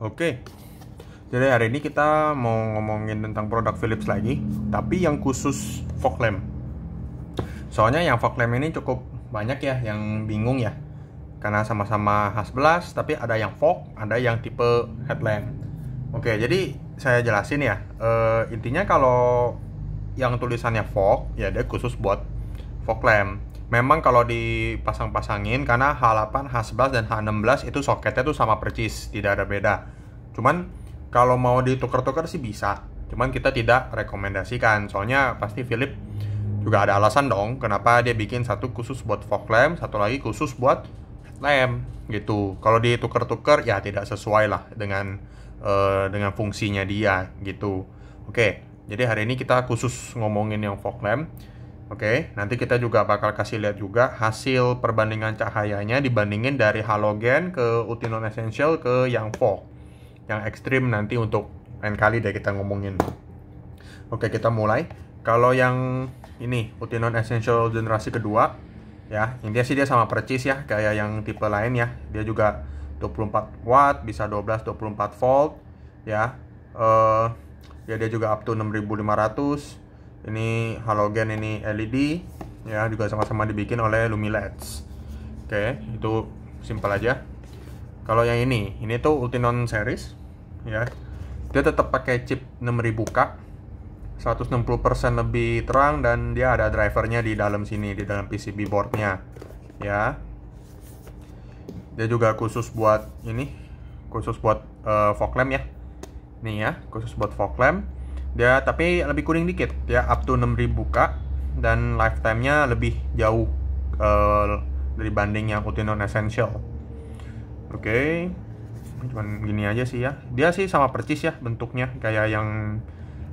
Oke. Jadi hari ini kita mau ngomongin tentang produk Philips lagi, tapi yang khusus fog lamp. Soalnya yang fog lamp ini cukup banyak ya yang bingung ya. Karena sama-sama H11, tapi ada yang fog, ada yang tipe headlamp. Oke, jadi saya jelasin ya. E, intinya kalau yang tulisannya fog, ya dia khusus buat fog lamp. Memang kalau dipasang-pasangin karena H8, H11 dan H16 itu soketnya tuh sama percis, tidak ada beda. Cuman kalau mau ditukar-tukar sih bisa. Cuman kita tidak rekomendasikan. Soalnya pasti Philip juga ada alasan dong kenapa dia bikin satu khusus buat fog lamp, satu lagi khusus buat lem gitu. Kalau ditukar-tukar ya tidak sesuai lah dengan uh, dengan fungsinya dia gitu. Oke, jadi hari ini kita khusus ngomongin yang fog lamp. Oke, okay, nanti kita juga bakal kasih lihat juga hasil perbandingan cahayanya dibandingin dari halogen ke utinon essential ke yang fog. Yang ekstrim nanti untuk lain kali deh kita ngomongin. Oke, okay, kita mulai. Kalau yang ini utinon essential generasi kedua ya, intinya sih dia sama percis ya kayak yang tipe lain ya. Dia juga 24 watt, bisa 12 24 volt ya. uh, ya dia juga up to 6500 ini halogen ini LED ya juga sama-sama dibikin oleh Lumileds oke itu simpel aja kalau yang ini ini tuh Ultinon series ya dia tetap pakai chip 6000K 160% lebih terang dan dia ada drivernya di dalam sini di dalam PCB boardnya ya dia juga khusus buat ini khusus buat uh, eh, fog lamp ya nih ya khusus buat fog lamp dia ya, tapi lebih kuning dikit ya up to 6000 k dan lifetime-nya lebih jauh eh, dari banding yang non Essential oke okay. cuman gini aja sih ya dia sih sama percis ya bentuknya kayak yang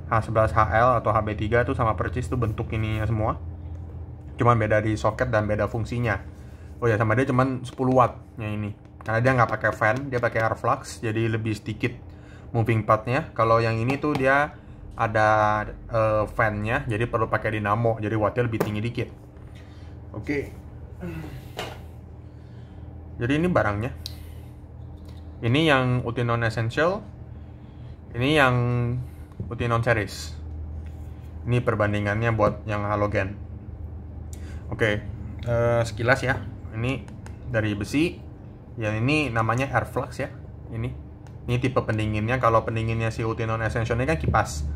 H11HL atau HB3 itu sama percis tuh bentuk ininya semua cuman beda di soket dan beda fungsinya oh ya sama dia cuman 10 watt nya ini karena dia nggak pakai fan dia pakai air flux jadi lebih sedikit moving partnya kalau yang ini tuh dia ada uh, fan-nya jadi perlu pakai dinamo jadi wattnya lebih tinggi dikit oke okay. jadi ini barangnya ini yang uti essential ini yang uti series ini perbandingannya buat yang halogen oke okay. uh, eh, sekilas ya ini dari besi yang ini namanya airflux ya ini ini tipe pendinginnya kalau pendinginnya si uti essential ini kan kipas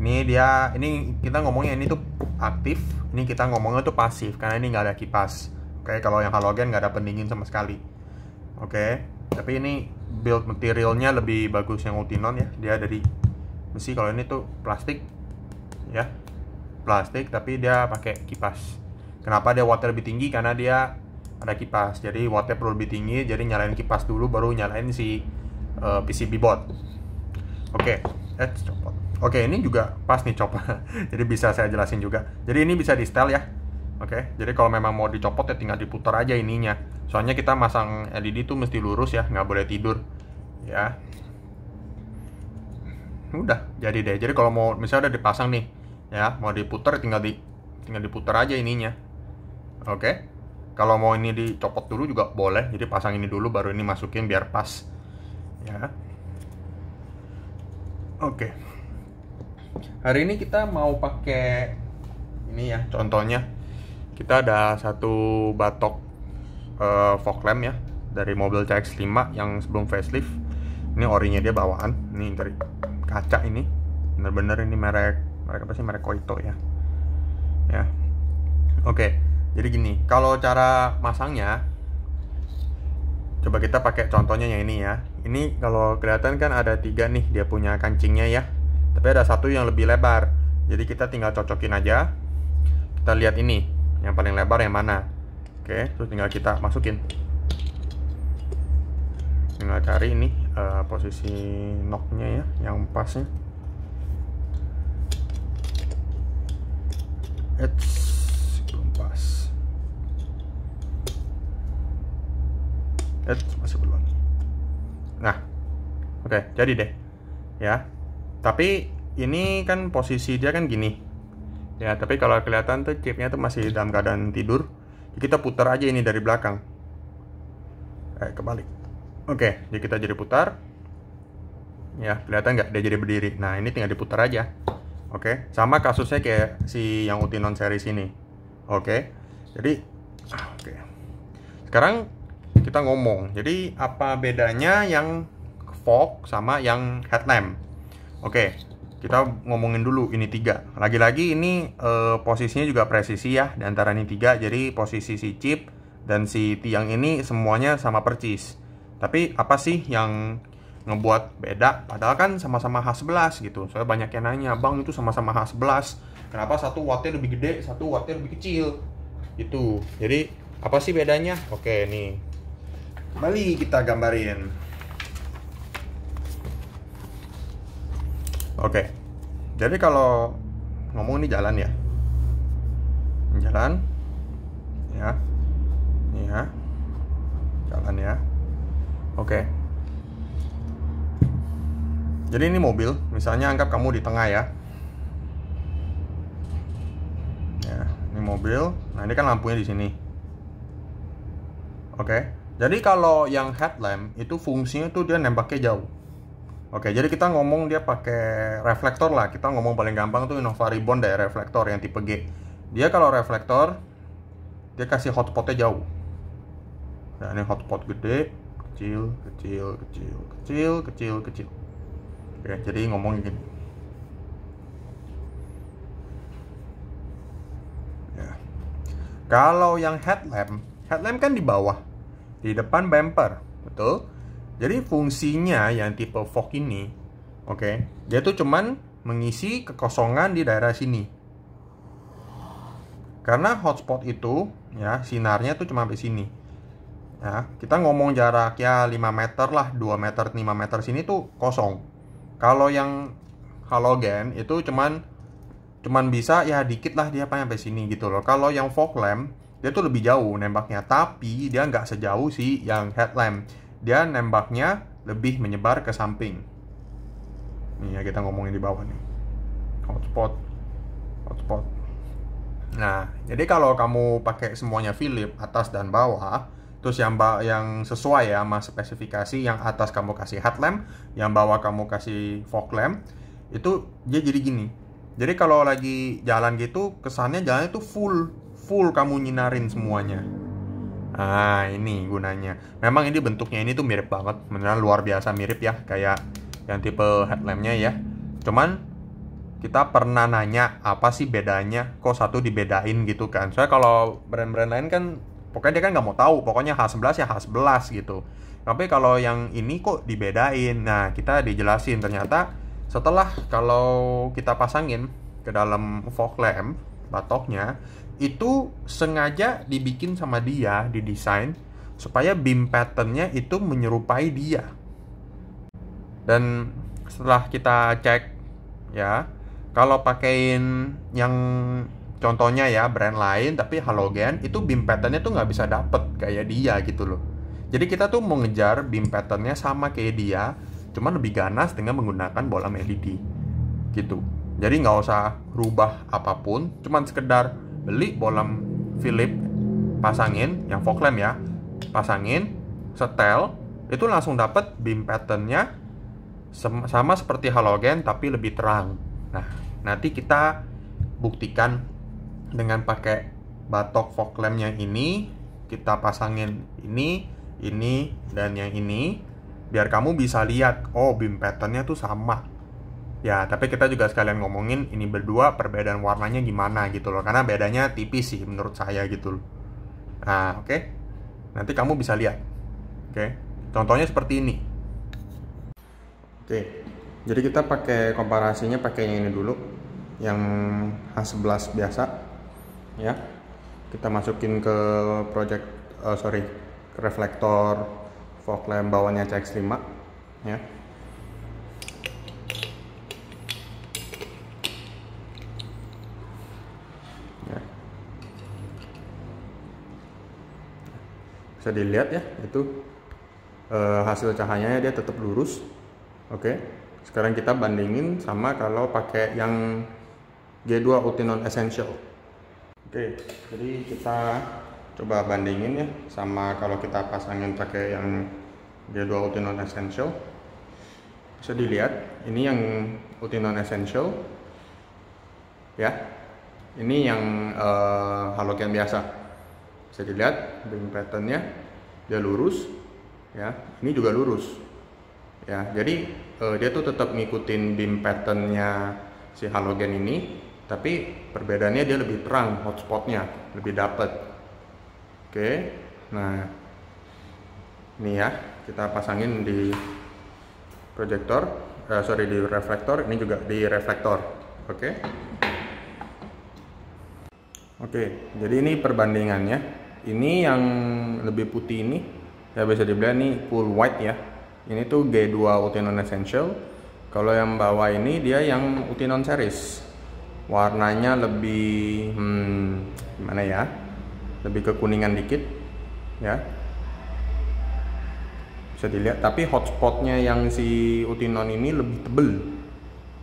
ini dia ini kita ngomongnya ini tuh aktif ini kita ngomongnya tuh pasif karena ini nggak ada kipas oke okay, kalau yang halogen nggak ada pendingin sama sekali oke okay, tapi ini build materialnya lebih bagus yang Ultinon ya dia dari besi kalau ini tuh plastik ya plastik tapi dia pakai kipas kenapa dia water lebih tinggi karena dia ada kipas jadi water perlu lebih tinggi jadi nyalain kipas dulu baru nyalain si uh, eh, PCB board oke okay, let's copot Oke, ini juga pas nih copot. jadi bisa saya jelasin juga. Jadi ini bisa di setel ya. Oke, jadi kalau memang mau dicopot ya tinggal diputar aja ininya. Soalnya kita masang LED itu mesti lurus ya, nggak boleh tidur. Ya. Udah, jadi deh. Jadi kalau mau misalnya udah dipasang nih, ya, mau diputar tinggal di tinggal diputar aja ininya. Oke. Kalau mau ini dicopot dulu juga boleh. Jadi pasang ini dulu baru ini masukin biar pas. Ya. Oke. Hari ini kita mau pakai ini ya, contohnya kita ada satu batok uh, eh, fog lamp ya dari mobil CX-5 yang sebelum facelift. Ini orinya dia bawaan, ini dari kaca ini. Bener-bener ini merek merek apa sih merek Koito ya. Ya. Oke. Okay. Jadi gini, kalau cara masangnya coba kita pakai contohnya yang ini ya. Ini kalau kelihatan kan ada tiga nih dia punya kancingnya ya tapi ada satu yang lebih lebar jadi kita tinggal cocokin aja kita lihat ini yang paling lebar yang mana oke terus tinggal kita masukin tinggal cari ini uh, posisi knocknya ya yang pasnya It's belum pas It's masih belum nah oke jadi deh ya tapi ini kan posisi dia kan gini ya tapi kalau kelihatan tuh chipnya tuh masih dalam keadaan tidur kita putar aja ini dari belakang eh kebalik oke jadi kita jadi putar ya kelihatan nggak dia jadi berdiri nah ini tinggal diputar aja oke sama kasusnya kayak si yang utinon series ini oke jadi ah, oke sekarang kita ngomong jadi apa bedanya yang fog sama yang headlamp Oke, kita ngomongin dulu ini tiga. Lagi-lagi ini e, posisinya juga presisi ya di antara ini tiga. Jadi posisi si chip dan si tiang ini semuanya sama percis. Tapi apa sih yang ngebuat beda? Padahal kan sama-sama H11 gitu. Soalnya banyak yang nanya, bang itu sama-sama H11. Kenapa satu wattnya lebih gede, satu wattnya lebih kecil? Itu. Jadi apa sih bedanya? Oke nih. Kembali kita gambarin. Oke. Jadi kalau ngomong ini jalan ya. Jalan. Ya. ya. Jalan ya. Oke. Jadi ini mobil, misalnya anggap kamu di tengah ya. Ya, ini mobil. Nah, ini kan lampunya di sini. Oke. Jadi kalau yang headlamp itu fungsinya tuh dia nembaknya jauh. Oke, jadi kita ngomong dia pakai reflektor lah. Kita ngomong paling gampang tuh Innova Ribbon dari reflektor yang tipe G. Dia kalau reflektor, dia kasih hotspotnya jauh. Nah, ini hotspot gede, kecil, kecil, kecil, kecil, kecil, kecil. Oke, jadi ngomong gini. Ya. Kalau yang headlamp, headlamp kan di bawah, di depan bumper, betul? Jadi fungsinya yang tipe fork ini, oke, okay, dia tuh cuman mengisi kekosongan di daerah sini. Karena hotspot itu, ya, sinarnya tuh cuma sampai sini. Ya, kita ngomong jarak ya 5 meter lah, 2 meter, 5 meter sini tuh kosong. Kalau yang halogen itu cuman cuman bisa ya dikit lah dia sampai sini gitu loh. Kalau yang fog lamp dia tuh lebih jauh nembaknya, tapi dia nggak sejauh sih yang headlamp dia nembaknya lebih menyebar ke samping. Nih ya kita ngomongin di bawah nih. Hotspot. Hotspot. Nah, jadi kalau kamu pakai semuanya Philips atas dan bawah, terus yang yang sesuai ya sama spesifikasi yang atas kamu kasih headlamp, yang bawah kamu kasih fog lamp, itu dia jadi gini. Jadi kalau lagi jalan gitu, kesannya jalan itu full, full kamu nyinarin semuanya. Nah, ini gunanya. Memang ini bentuknya ini tuh mirip banget, beneran luar biasa mirip ya, kayak yang tipe headlampnya ya. Cuman kita pernah nanya apa sih bedanya, kok satu dibedain gitu kan. Soalnya kalau brand-brand lain kan, pokoknya dia kan nggak mau tahu, pokoknya H11 ya H11 gitu. Tapi kalau yang ini kok dibedain, nah kita dijelasin ternyata setelah kalau kita pasangin ke dalam fog lamp batoknya itu sengaja dibikin sama dia, didesain supaya beam patternnya itu menyerupai dia. Dan setelah kita cek ya, kalau pakein yang contohnya ya brand lain tapi halogen itu beam patternnya tuh nggak bisa dapet kayak dia gitu loh. Jadi kita tuh mau ngejar beam patternnya sama kayak dia, cuman lebih ganas dengan menggunakan bola LED gitu. Jadi nggak usah rubah apapun, cuman sekedar beli bolam Philip pasangin yang fog lamp ya pasangin setel itu langsung dapat beam patternnya sama seperti halogen tapi lebih terang nah nanti kita buktikan dengan pakai batok fog lampnya ini kita pasangin ini ini dan yang ini biar kamu bisa lihat oh beam patternnya tuh sama Ya, tapi kita juga sekalian ngomongin ini berdua perbedaan warnanya gimana gitu loh. Karena bedanya tipis sih menurut saya gitu loh. Nah, oke. Okay? Nanti kamu bisa lihat. Oke. Okay? Contohnya seperti ini. Oke. Okay. Jadi kita pakai komparasinya pakai yang ini dulu. Yang H11 biasa. Ya. Kita masukin ke project uh, sorry, reflektor fog lamp bawahnya CX5 ya bisa dilihat ya itu e, hasil cahayanya ya, dia tetap lurus oke sekarang kita bandingin sama kalau pakai yang G2 Utinon essential oke jadi kita coba bandingin ya sama kalau kita pasangin pakai yang G2 Utinon essential bisa dilihat ini yang Utinon essential ya ini yang e, halogen biasa bisa dilihat ring patternnya dia lurus ya ini juga lurus ya jadi eh, dia tuh tetap ngikutin beam patternnya si halogen ini tapi perbedaannya dia lebih terang hotspotnya lebih dapet oke nah ini ya kita pasangin di proyektor eh, sorry di reflektor ini juga di reflektor oke okay. Oke, jadi ini perbandingannya. Ini yang lebih putih ini, ya bisa dibilang ini full white ya. Ini tuh G2 utinon essential. Kalau yang bawah ini dia yang utinon series. Warnanya lebih hmm, gimana ya? Lebih kekuningan dikit, ya. Bisa dilihat. Tapi hotspotnya yang si Utinon ini lebih tebel,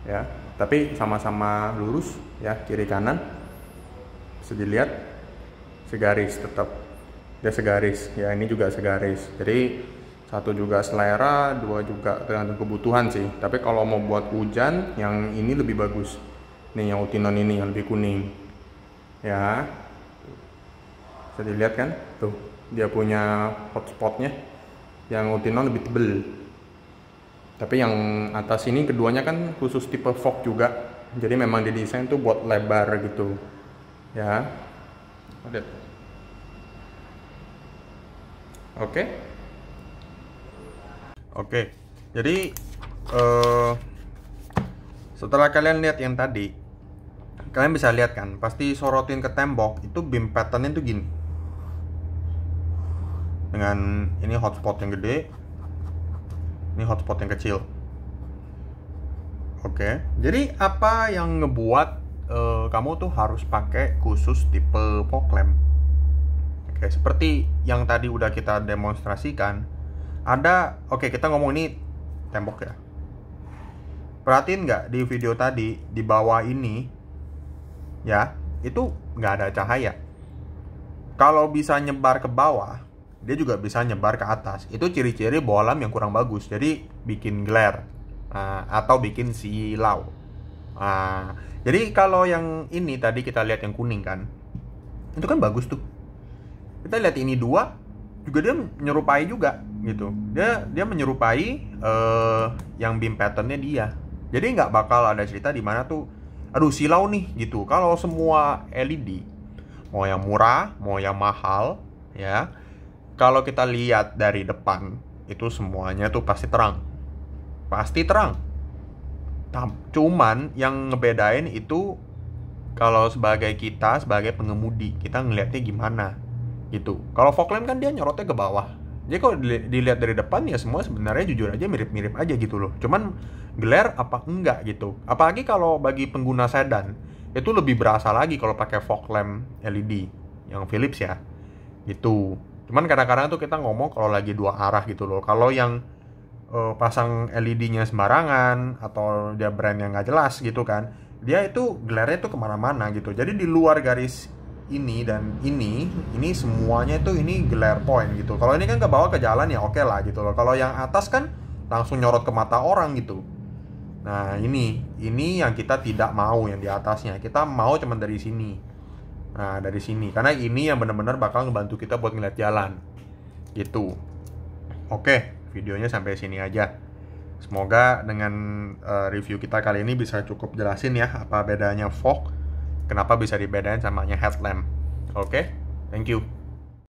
ya. Tapi sama-sama lurus, ya kiri kanan bisa dilihat segaris tetap dia segaris ya ini juga segaris jadi satu juga selera dua juga tergantung kebutuhan sih tapi kalau mau buat hujan yang ini lebih bagus nih yang utinon ini yang lebih kuning ya bisa dilihat kan tuh dia punya hotspotnya yang utinon lebih tebel tapi yang atas ini keduanya kan khusus tipe fog juga jadi memang didesain tuh buat lebar gitu ya oke oke jadi uh, setelah kalian lihat yang tadi kalian bisa lihat kan pasti sorotin ke tembok itu beam pattern itu gini dengan ini hotspot yang gede ini hotspot yang kecil oke jadi apa yang ngebuat uh, kamu tuh harus pakai khusus tipe poklem. Oke, seperti yang tadi udah kita demonstrasikan, ada oke kita ngomong ini tembok ya. Perhatiin nggak di video tadi di bawah ini ya itu nggak ada cahaya. Kalau bisa nyebar ke bawah, dia juga bisa nyebar ke atas. Itu ciri-ciri bohlam yang kurang bagus. Jadi bikin glare uh, atau bikin silau. Ah, jadi kalau yang ini tadi kita lihat yang kuning kan, itu kan bagus tuh. Kita lihat ini dua, juga dia menyerupai juga gitu. Dia dia menyerupai uh, yang beam patternnya dia. Jadi nggak bakal ada cerita di mana tuh, aduh silau nih gitu. Kalau semua LED, mau yang murah, mau yang mahal, ya. Kalau kita lihat dari depan, itu semuanya tuh pasti terang. Pasti terang cuman yang ngebedain itu kalau sebagai kita sebagai pengemudi kita ngelihatnya gimana gitu kalau fog lamp kan dia nyorotnya ke bawah jadi kalau dilihat dari depan ya semua sebenarnya jujur aja mirip-mirip aja gitu loh cuman glare apa enggak gitu apalagi kalau bagi pengguna sedan itu lebih berasa lagi kalau pakai fog lamp LED yang Philips ya gitu cuman kadang-kadang tuh kita ngomong kalau lagi dua arah gitu loh kalau yang uh, pasang LED-nya sembarangan atau dia brand yang nggak jelas gitu kan dia itu gelarnya tuh kemana-mana gitu jadi di luar garis ini dan ini ini semuanya itu ini glare point gitu kalau ini kan ke bawah ke jalan ya oke okay lah gitu loh kalau yang atas kan langsung nyorot ke mata orang gitu nah ini ini yang kita tidak mau yang di atasnya kita mau cuman dari sini nah dari sini karena ini yang benar-benar bakal ngebantu kita buat ngeliat jalan gitu oke okay videonya sampai sini aja. Semoga dengan uh, review kita kali ini bisa cukup jelasin ya apa bedanya fog, kenapa bisa dibedain samanya headlamp. Oke, okay? thank you.